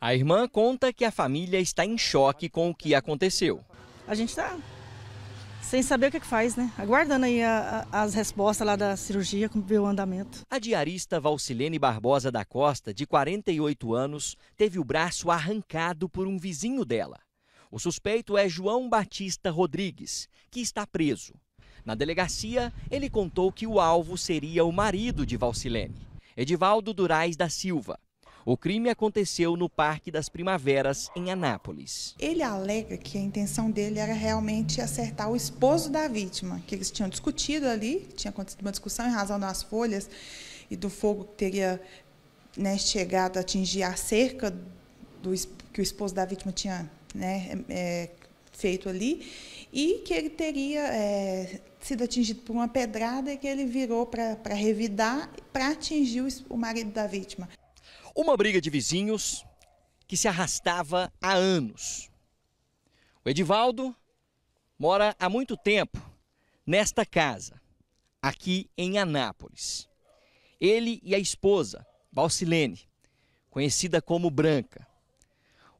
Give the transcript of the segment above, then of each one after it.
A irmã conta que a família está em choque com o que aconteceu. A gente está sem saber o é que, faz, né? Aguardando aí a, a, as respostas lá da cirurgia, como ver o andamento. A diarista Valcilene Barbosa da Costa, de 48 anos, teve o braço arrancado por um vizinho dela. O suspeito é João Batista Rodrigues, que está preso. Na delegacia, ele contou que o alvo seria o marido de Valcilene, Edivaldo Durais da Silva, o crime aconteceu no Parque das Primaveras, em Anápolis. Ele alega que a intenção dele era realmente acertar o esposo da vítima, que eles tinham discutido ali, tinha acontecido uma discussão em razão das folhas e do fogo que teria né, chegado a atingir a cerca do, que o esposo da vítima tinha né, é, é, feito ali e que ele teria é, sido atingido por uma pedrada e que ele virou para revidar para atingir o, o marido da vítima. Uma briga de vizinhos que se arrastava há anos. O Edivaldo mora há muito tempo nesta casa, aqui em Anápolis. Ele e a esposa, Valcilene, conhecida como Branca.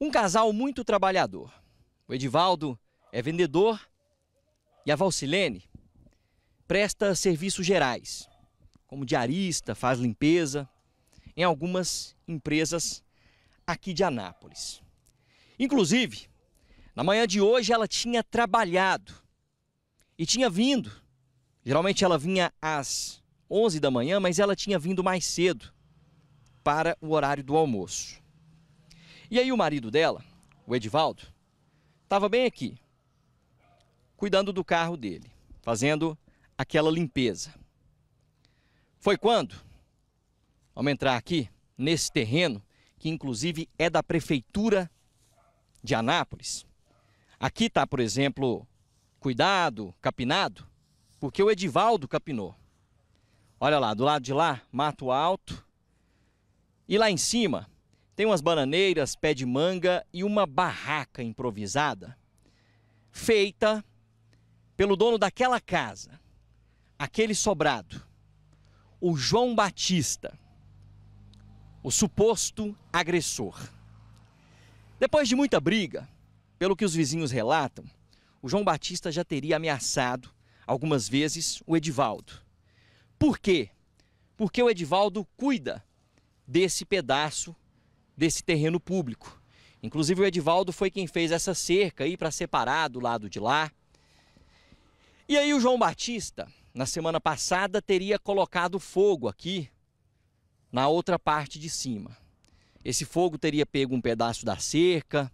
Um casal muito trabalhador. O Edivaldo é vendedor e a Valcilene presta serviços gerais, como diarista, faz limpeza em algumas empresas aqui de Anápolis. Inclusive, na manhã de hoje ela tinha trabalhado e tinha vindo. Geralmente ela vinha às 11 da manhã, mas ela tinha vindo mais cedo para o horário do almoço. E aí o marido dela, o Edivaldo, estava bem aqui, cuidando do carro dele, fazendo aquela limpeza. Foi quando Vamos entrar aqui nesse terreno, que inclusive é da prefeitura de Anápolis. Aqui está, por exemplo, cuidado, capinado, porque o Edivaldo capinou. Olha lá, do lado de lá, mato alto. E lá em cima, tem umas bananeiras, pé de manga e uma barraca improvisada feita pelo dono daquela casa, aquele sobrado, o João Batista o suposto agressor. Depois de muita briga, pelo que os vizinhos relatam, o João Batista já teria ameaçado algumas vezes o Edivaldo. Por quê? Porque o Edivaldo cuida desse pedaço, desse terreno público. Inclusive o Edivaldo foi quem fez essa cerca aí para separar do lado de lá. E aí o João Batista, na semana passada, teria colocado fogo aqui na outra parte de cima. Esse fogo teria pego um pedaço da cerca,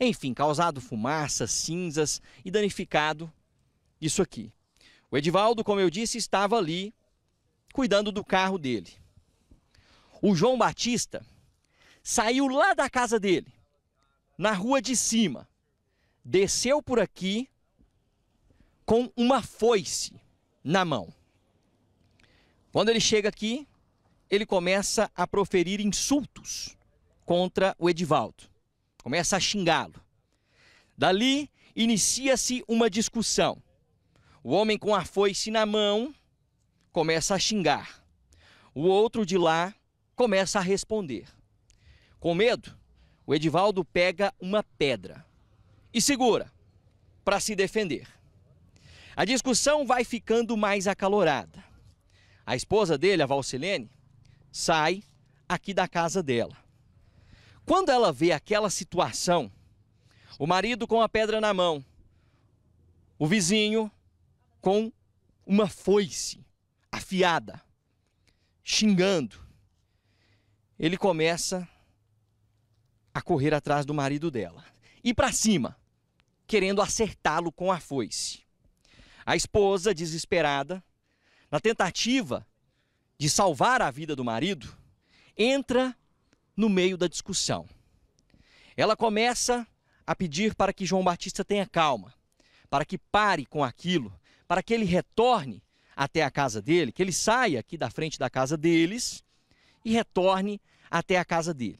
enfim, causado fumaça, cinzas e danificado isso aqui. O Edivaldo, como eu disse, estava ali cuidando do carro dele. O João Batista saiu lá da casa dele, na rua de cima, desceu por aqui com uma foice na mão. Quando ele chega aqui, ele começa a proferir insultos contra o Edivaldo. Começa a xingá-lo. Dali inicia-se uma discussão. O homem com a foice na mão começa a xingar. O outro de lá começa a responder. Com medo, o Edivaldo pega uma pedra e segura para se defender. A discussão vai ficando mais acalorada. A esposa dele, a Valcilene, sai aqui da casa dela. Quando ela vê aquela situação, o marido com a pedra na mão, o vizinho com uma foice afiada, xingando, ele começa a correr atrás do marido dela e para cima, querendo acertá-lo com a foice. A esposa, desesperada, na tentativa de salvar a vida do marido, entra no meio da discussão. Ela começa a pedir para que João Batista tenha calma, para que pare com aquilo, para que ele retorne até a casa dele, que ele saia aqui da frente da casa deles e retorne até a casa dele.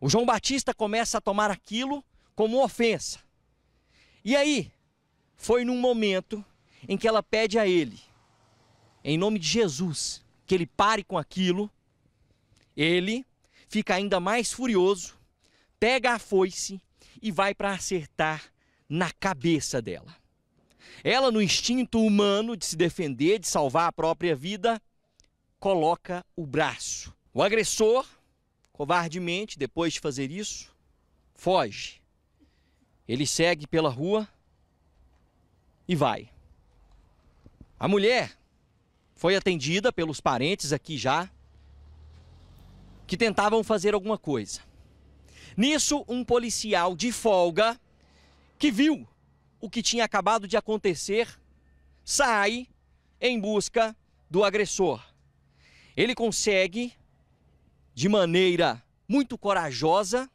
O João Batista começa a tomar aquilo como ofensa. E aí, foi num momento em que ela pede a ele, em nome de Jesus, que ele pare com aquilo, ele fica ainda mais furioso, pega a foice e vai para acertar na cabeça dela. Ela, no instinto humano de se defender, de salvar a própria vida, coloca o braço. O agressor, covardemente, depois de fazer isso, foge. Ele segue pela rua e vai. A mulher foi atendida pelos parentes aqui já, que tentavam fazer alguma coisa. Nisso, um policial de folga, que viu o que tinha acabado de acontecer, sai em busca do agressor. Ele consegue, de maneira muito corajosa,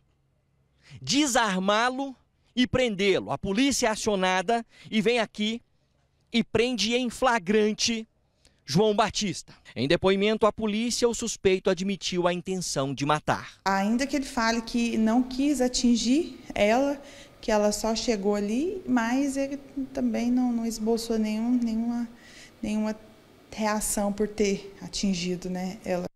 desarmá-lo e prendê-lo. A polícia é acionada e vem aqui e prende em flagrante João Batista. Em depoimento à polícia, o suspeito admitiu a intenção de matar. Ainda que ele fale que não quis atingir ela, que ela só chegou ali, mas ele também não, não esboçou nenhum, nenhuma, nenhuma reação por ter atingido né, ela.